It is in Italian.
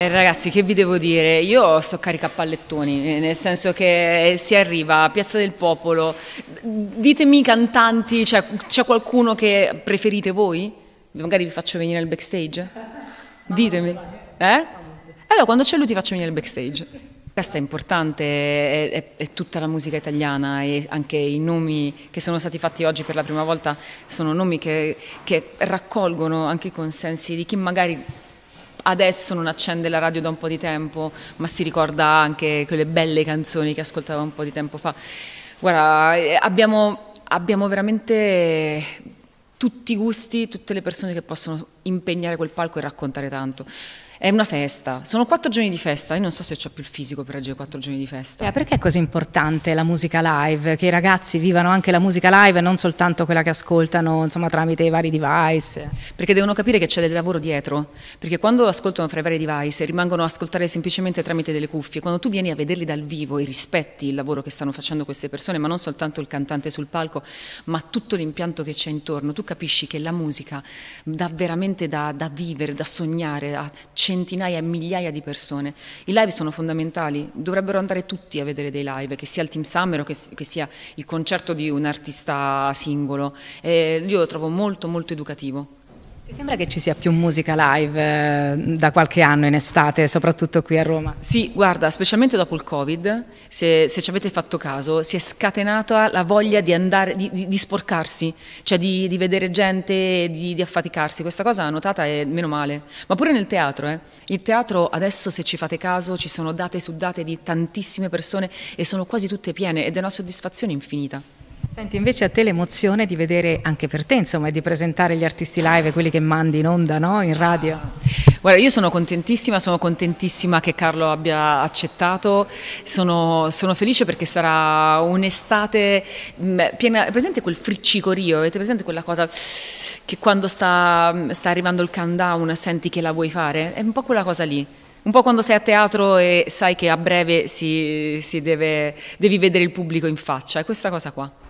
Eh, ragazzi che vi devo dire, io sto carica a pallettoni, eh, nel senso che eh, si arriva a Piazza del Popolo, ditemi cantanti, cioè, c'è qualcuno che preferite voi? Magari vi faccio venire al backstage? Ditemi. Eh? Allora quando c'è lui ti faccio venire al backstage. Questa è importante, è, è, è tutta la musica italiana e anche i nomi che sono stati fatti oggi per la prima volta sono nomi che, che raccolgono anche i consensi di chi magari adesso non accende la radio da un po' di tempo, ma si ricorda anche quelle belle canzoni che ascoltava un po' di tempo fa. Guarda, eh, abbiamo, abbiamo veramente tutti i gusti, tutte le persone che possono impegnare quel palco e raccontare tanto. È una festa, sono quattro giorni di festa, io non so se ho più il fisico per reggere quattro giorni di festa. Eh, perché è così importante la musica live? Che i ragazzi vivano anche la musica live e non soltanto quella che ascoltano insomma, tramite i vari device? Perché devono capire che c'è del lavoro dietro, perché quando ascoltano fra i vari device rimangono a ascoltare semplicemente tramite delle cuffie, quando tu vieni a vederli dal vivo e rispetti il lavoro che stanno facendo queste persone, ma non soltanto il cantante sul palco, ma tutto l'impianto che c'è intorno, tu capisci che la musica dà veramente veramente da, da vivere, da sognare a centinaia e migliaia di persone. I live sono fondamentali, dovrebbero andare tutti a vedere dei live, che sia il Team Summer o che, che sia il concerto di un artista singolo. Eh, io lo trovo molto molto educativo. Mi sembra che ci sia più musica live eh, da qualche anno in estate, soprattutto qui a Roma. Sì, guarda, specialmente dopo il Covid, se, se ci avete fatto caso, si è scatenata la voglia di, andare, di, di, di sporcarsi, cioè di, vedere gente, di, affaticarsi. Questa cosa notata è meno male. Ma pure nel teatro, eh. Il teatro adesso, se ci fate caso, ci sono date su date di tantissime persone e sono quasi tutte piene ed è una soddisfazione infinita. Senti, invece a te l'emozione di vedere anche per te, insomma, di presentare gli artisti live, quelli che mandi in onda, no? In radio. Ah. Guarda, io sono contentissima, sono contentissima che Carlo abbia accettato, sono, sono felice perché sarà un'estate mm, piena, presente quel friccicorio, avete presente quella cosa che quando sta, sta arrivando il countdown senti che la vuoi fare? È un po' quella cosa lì un po' quando sei a teatro e sai che a breve si, si deve, devi vedere il pubblico in faccia, è questa cosa qua.